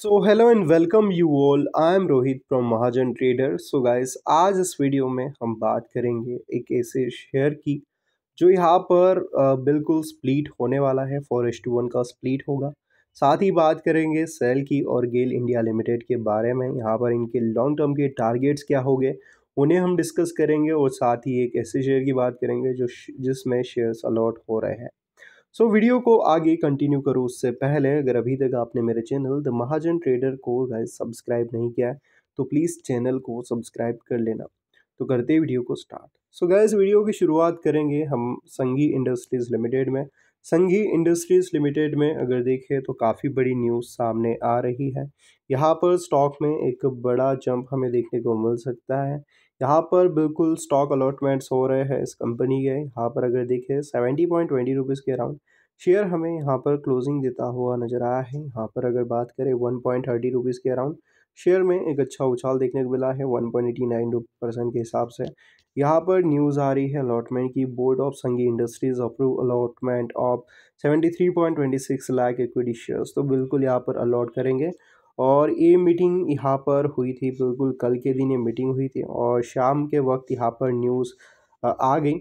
so hello and welcome you all I am Rohit from Mahajan trader so guys आज इस video में हम बात करेंगे एक ऐसे शेयर की जो यहाँ पर बिल्कुल स्प्लिट होने वाला है फॉर एस टू वन का स्प्लिट होगा साथ ही बात करेंगे सेल की और गेल इंडिया लिमिटेड के बारे में यहाँ पर इनके लॉन्ग टर्म के टारगेट्स क्या गए उन्हें हम डिस्कस करेंगे और साथ ही एक ऐसे शेयर की बात करेंगे जो जिसमें शेयर्स अलॉट हो रहे हैं सो so, वीडियो को आगे कंटिन्यू करो उससे पहले अगर अभी तक आपने मेरे चैनल द महाजन ट्रेडर को गाइज सब्सक्राइब नहीं किया है तो प्लीज़ चैनल को सब्सक्राइब कर लेना तो करते वीडियो को start so so, guys video की शुरुआत करेंगे हम संगी इंडस्ट्रीज़ लिमिटेड में संघी इंडस्ट्रीज़ लिमिटेड में अगर देखें तो काफ़ी बड़ी न्यूज़ सामने आ रही है यहाँ पर स्टॉक में एक बड़ा जंप हमें देखने को मिल सकता है यहाँ पर बिल्कुल स्टॉक अलॉटमेंट्स हो रहे हैं इस कंपनी के यहाँ पर अगर देखें सेवेंटी पॉइंट ट्वेंटी रुपीज़ के अराउंड शेयर हमें यहाँ पर क्लोजिंग देता हुआ नज़र आया है यहाँ पर अगर बात करें वन पॉइंट थर्टी रुपीज़ के अराउंड शेयर में एक अच्छा उछाल देखने को मिला है one point eighty nine percent के हिसाब से यहाँ पर न्यूज़ आ रही है अलॉटमेंट की board of Sanghi Industries approve allotment of seventy three point twenty six lakh equity shares तो बिल्कुल यहाँ पर अलॉट करेंगे और ये मीटिंग यहाँ पर हुई थी बिल्कुल कल के दिन ये मीटिंग हुई थी और शाम के वक्त यहाँ पर न्यूज़ आ गई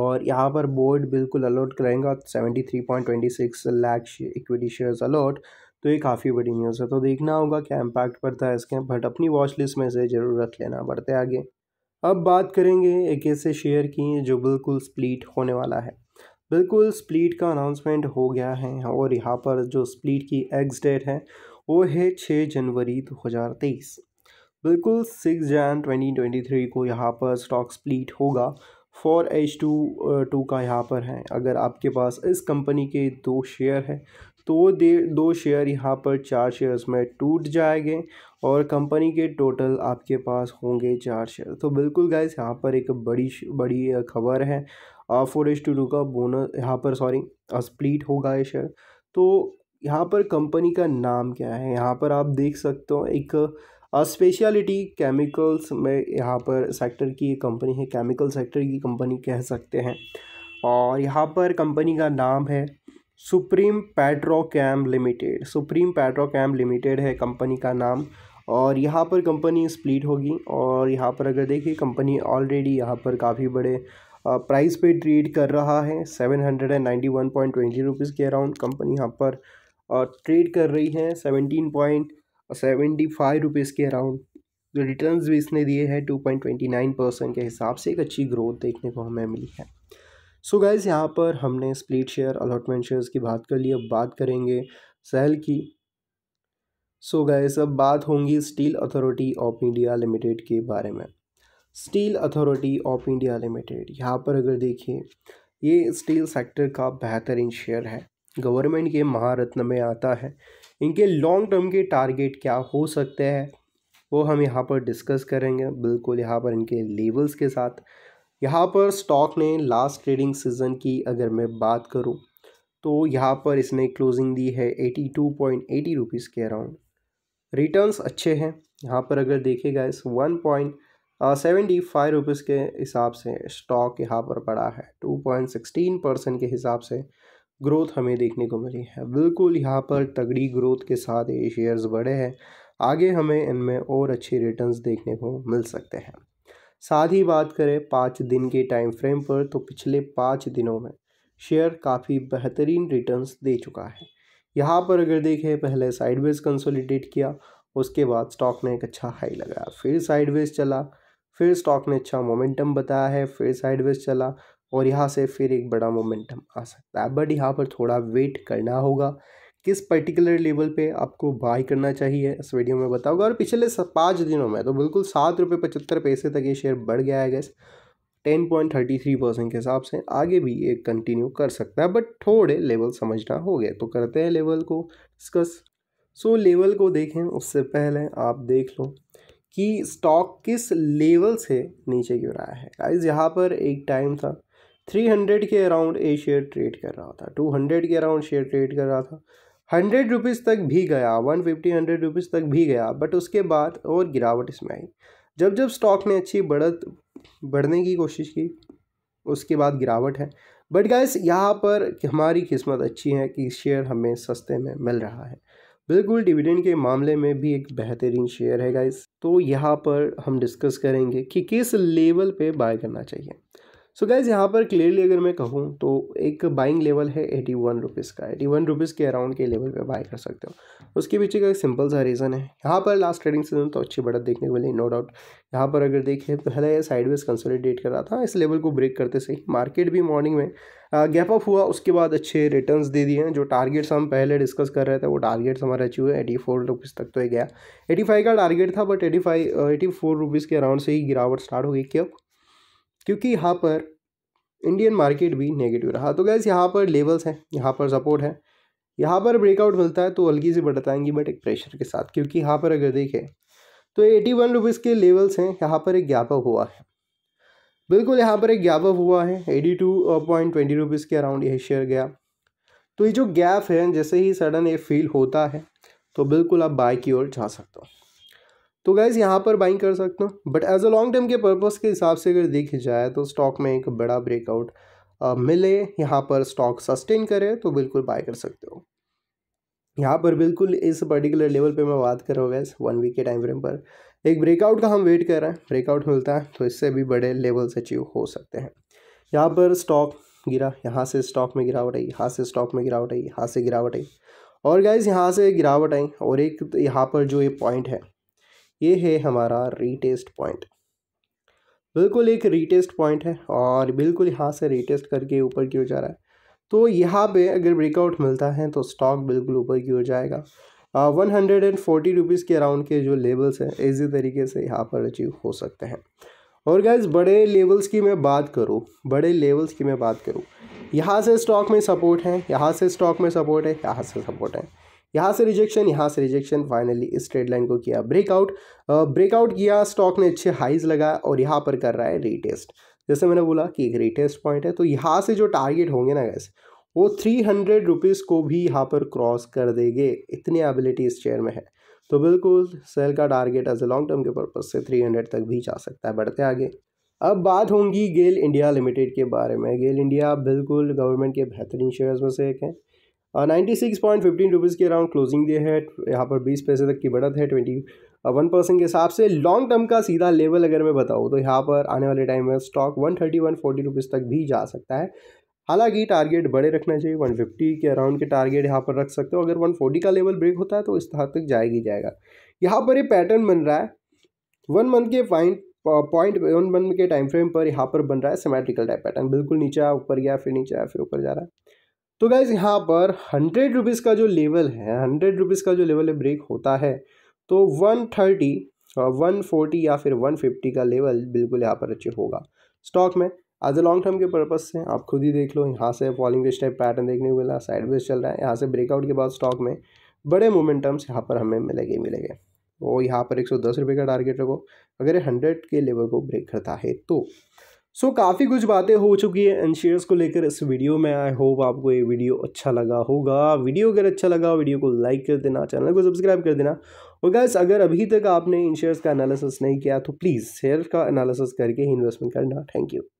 और यहाँ पर बोर्ड बिल्कुल अलॉट करेंगे seventy three point twenty six lakh equity shares allot तो ये काफ़ी बड़ी न्यूज़ है तो देखना होगा क्या इम्पैक्ट पड़ता है इसके बट अपनी वॉच लिस्ट में से ज़रूर रख लेना बढ़ते आगे अब बात करेंगे एक ऐसे शेयर की जो बिल्कुल स्प्लीट होने वाला है बिल्कुल स्प्लीट का अनाउंसमेंट हो गया है और यहाँ पर जो स्प्लीट की एक्स डेट है वो है छः जनवरी दो हज़ार तेईस बिल्कुल six June twenty twenty three को यहाँ पर स्टॉक स्प्लीट होगा फोर एच टू टू का यहाँ पर है अगर आपके पास इस कंपनी के दो शेयर हैं तो वो दे दो शेयर यहाँ पर चार शेयर्स में टूट जाएंगे और कंपनी के टोटल आपके पास होंगे चार शेयर तो बिल्कुल गाइस यहाँ पर एक बड़ी बड़ी खबर है फोर एच टू टू का बोनस यहाँ पर सॉरी स्प्लिट होगा ये शेयर तो यहाँ पर कंपनी का नाम क्या है यहाँ पर आप देख सकते हो एक स्पेशलिटी केमिकल्स में यहाँ पर सेक्टर की कंपनी है केमिकल सेक्टर की कंपनी कह सकते हैं और यहाँ पर कंपनी का नाम है Supreme Chem Limited Supreme Petrochem Limited है कंपनी का नाम और यहाँ पर कंपनी स्प्लिट होगी और यहाँ पर अगर देखिए कंपनी ऑलरेडी यहाँ पर काफ़ी बड़े प्राइस पे ट्रेड कर रहा है seven hundred and ninety one point twenty rupees के अराउंड कंपनी यहाँ पर ट्रेड कर रही है seventeen point seventy five rupees के अराउंड जो भी इसने दिए हैं two point twenty nine percent के हिसाब से एक अच्छी ग्रोथ देखने को हमें मिली है सो गाइज़ यहाँ पर हमने स्प्लिट शेयर अलॉटमेंट शेयर्स की बात कर ली अब बात करेंगे सेल की सो so अब बात होंगी Steel Authority of India Limited के बारे में Steel Authority of India Limited यहाँ पर अगर देखिए ये स्टील सेक्टर का बेहतरीन शेयर है गवर्नमेंट के महारत्न में आता है इनके लॉन्ग टर्म के टारगेट क्या हो सकते हैं वो हम यहाँ पर डिस्कस करेंगे बिल्कुल यहाँ पर इनके लेवल्स के साथ यहाँ पर स्टॉक ने लास्ट ट्रेडिंग सीजन की अगर मैं बात करूँ तो यहाँ पर इसने क्लोजिंग दी है eighty two point eighty rupees के अराउंड रिटर्न्स अच्छे हैं यहाँ पर अगर देखेगा इस one point seventy five rupees के हिसाब से स्टॉक यहाँ पर पड़ा है टू पॉइंट सिक्सटीन परसेंट के हिसाब से ग्रोथ हमें देखने को मिली है बिल्कुल यहाँ पर तगड़ी ग्रोथ के साथ ये शेयर्स बढ़े हैं आगे हमें इनमें और अच्छे रिटर्न्स देखने को मिल सकते हैं साथ ही बात करें पाँच दिन के टाइम फ्रेम पर तो पिछले पाँच दिनों में शेयर काफ़ी बेहतरीन रिटर्न्स दे चुका है यहाँ पर अगर देखें पहले साइडवेज कंसोलिडेट किया उसके बाद स्टॉक ने एक अच्छा हाई लगाया फिर साइडवेज चला फिर स्टॉक ने अच्छा मोमेंटम बताया है फिर साइडवेज चला और यहाँ से फिर एक बड़ा मोमेंटम आ सकता है बट यहाँ पर थोड़ा वेट करना होगा किस पर्टिकुलर लेवल पे आपको बाय करना चाहिए इस वीडियो में बताऊंगा और पिछले पाँच दिनों में तो बिल्कुल सात रुपये पचहत्तर पैसे तक ये शेयर बढ़ गया है guys ten point thirty three percent के हिसाब से आगे भी ये कंटिन्यू कर सकता है बट थोड़े लेवल समझना हो गए तो करते हैं लेवल को डिस्कस सो लेवल को देखें उससे पहले आप देख लो कि स्टॉक किस लेवल से नीचे गिर रहा है गाइज यहाँ पर एक टाइम था थ्री हंड्रेड के अराउंड ए शेयर ट्रेड कर रहा था टू हंड्रेड के अराउंड शेयर ट्रेड कर रहा था हंड्रेड रुपीज़ तक भी गया वन फिफ्टी हंड्रेड रुपीज़ तक भी गया बट उसके बाद और गिरावट इसमें आई जब जब स्टॉक ने अच्छी बढ़त बढ़ने की कोशिश की उसके बाद गिरावट है बट गाइस यहाँ पर हमारी किस्मत अच्छी है कि शेयर हमें सस्ते में मिल रहा है बिल्कुल डिविडेंड के मामले में भी एक बेहतरीन शेयर है गाइस तो यहाँ पर हम डिस्कस करेंगे कि किस लेवल पे बाय करना चाहिए सो so गैज़ यहाँ पर क्लियरली अगर मैं कहूँ तो एक बाइंग लेवल है एटी वन रुपीज़ का एटी वन रुपीज़ के अराउंड के लेवल पे बाय कर सकते हो उसके पीछे का एक सिंपल सा रीज़न है यहाँ पर लास्ट ट्रेडिंग सीजन तो अच्छी बढ़त देखने को मिली नो डाउट यहाँ पर अगर देखें पहले यह साइडवेज कंसोलिडेट कर रहा था इस लेवल को ब्रेक करते से मार्केट भी मॉर्निंग में गैप अप हुआ उसके बाद अच्छे रिटर्न्स दे दिए हैं जो टारगेट्स हम पहले डिस्कस कर रहे थे वो टारगेट्स हमारे अचीव हुए एटी फोर रुपीज़ तक तो गया एटी फाइव का टारगेट था but eighty five eighty four rupees के अराउंड से ही गिरावट स्टार्ट हो गई क्यों क्योंकि यहाँ पर इंडियन मार्केट भी नेगेटिव रहा तो गैस यहाँ पर लेवल्स हैं यहाँ पर सपोर्ट है यहाँ पर ब्रेकआउट मिलता है तो हल्की से बताएंगी बट एक प्रेशर के साथ क्योंकि यहाँ पर अगर देखें तो एटी वन रुपीज़ के लेवल्स हैं यहाँ पर एक गैप अप हुआ है बिल्कुल यहाँ पर एक गैप अप हुआ है eighty two point twenty rupees के अराउंड यह शेयर गया तो ये जो गैप है जैसे ही सडन ये फील होता है तो बिल्कुल आप बाय की ओर जा सकते हो तो गाइज यहाँ पर बाइंग कर सकते हो but as a long term के पर्पज़ के हिसाब से अगर देखी जाए तो स्टॉक में एक बड़ा ब्रेकआउट मिले यहाँ पर स्टॉक सस्टेन करे तो बिल्कुल बाय कर सकते हो यहाँ पर बिल्कुल इस पर्टिकुलर लेवल पे मैं बात कर रहा हूँ गैस वन वीक के टाइम फ्रेम पर एक ब्रेकआउट का हम वेट कर रहे हैं ब्रेकआउट मिलता है तो इससे भी बड़े लेवल्स अचीव हो सकते हैं यहाँ पर स्टॉक गिरा यहाँ से स्टॉक में गिरावट आई यहाँ से स्टॉक में गिरावट आई यहाँ से गिरावट आई और गैस यहाँ से गिरावट आई और एक यहाँ पर जो ये पॉइंट है ये है हमारा रीटेस्ट पॉइंट बिल्कुल एक रीटेस्ट पॉइंट है और बिल्कुल यहाँ से रीटेस्ट करके ऊपर की ओर जा रहा है तो यहाँ पे अगर ब्रेकआउट मिलता है तो स्टॉक बिल्कुल ऊपर की ओर जाएगा one hundred and forty rupees के अराउंड के जो लेवल्स हैं इसी तरीके से यहाँ पर अचीव हो सकते हैं और गैस बड़े लेवल्स की मैं बात करूँ बड़े लेवल्स की मैं बात करूँ यहाँ से स्टॉक में सपोर्ट है यहाँ से स्टॉक में सपोर्ट है यहाँ से सपोर्ट है यहाँ से रिजेक्शन यहाँ से रिजेक्शन फाइनली इस ट्रेड लाइन को किया ब्रेकआउट ब्रेकआउट किया स्टॉक ने अच्छे हाइज लगाया और यहाँ पर कर रहा है रीटेस्ट जैसे मैंने बोला कि एक रीटेस्ट पॉइंट है तो यहाँ से जो टारगेट होंगे ना गैस वो थ्री हंड्रेड रुपीज़ को भी यहाँ पर क्रॉस कर देंगे इतनी एबिलिटी इस शेयर में है तो बिल्कुल सेल का target as a long term के पर्पज से थ्री हंड्रेड तक भी जा सकता है बढ़ते आगे अब बात होंगी गेल इंडिया लिमिटेड के बारे में गेल इंडिया बिल्कुल गवर्नमेंट के बेहतरीन शेयर्स में से एक है ninety six point fifteen rupees के अराउंड क्लोजिंग दे है यहाँ पर बीस पैसे तक की बढ़त है ट्वेंटी वन परसेंट के हिसाब से लॉन्ग टर्म का सीधा लेवल अगर मैं बताऊँ तो यहाँ पर आने वाले टाइम में stock one thirty one forty rupees तक भी जा सकता है हालांकि टारगेट बड़े रखना चाहिए वन फिफ्टी के अराउंड के टारगेट यहाँ पर रख सकते हो अगर वन फोर्टी का लेवल ब्रेक होता है तो इस हद तक जाएगी जाएगा यहाँ पर ये पैटर्न बन रहा है वन मंथ के पॉइंट पॉइंट वन मंथ के टाइम फ्रेम पर यहाँ पर बन रहा है सेमेट्रिकल टाइप पैटर्न बिल्कुल नीचे ऊपर गया फिर नीचे आया फिर ऊपर जा रहा है तो गाइज़ यहाँ पर हंड्रेड रुपीज़ का जो लेवल है हंड्रेड रुपीज़ का जो लेवल है ब्रेक होता है तो वन थर्टी वन फोर्टी या फिर वन फिफ्टी का लेवल बिल्कुल यहाँ पर अच्छे होगा स्टॉक में एज अ लॉन्ग टर्म के पर्पज़ से आप खुद ही देख लो यहाँ से फॉलिंग वेज टाइप पैटर्न देखने को मिला साइड वेज चल रहा है यहाँ से ब्रेकआउट के बाद स्टॉक में बड़े मोमेंटम्स यहाँ पर हमें मिलेंगे मिलेंगे वो तो यहाँ पर एक सौ दस रुपये का टारगेट रखो अगर ये हंड्रेड के लेवल को ब्रेक करता है तो सो so, काफ़ी कुछ बातें हो चुकी है एन शेयर्स को लेकर इस वीडियो में आई होप आपको ये वीडियो अच्छा लगा होगा वीडियो अगर अच्छा लगा वीडियो को लाइक कर देना चैनल को सब्सक्राइब कर देना और गैस अगर अभी तक आपने इन शेयर्स का एनालिसिस नहीं किया तो प्लीज़ शेयर का एनालिसिस करके इन्वेस्टमेंट करना थैंक यू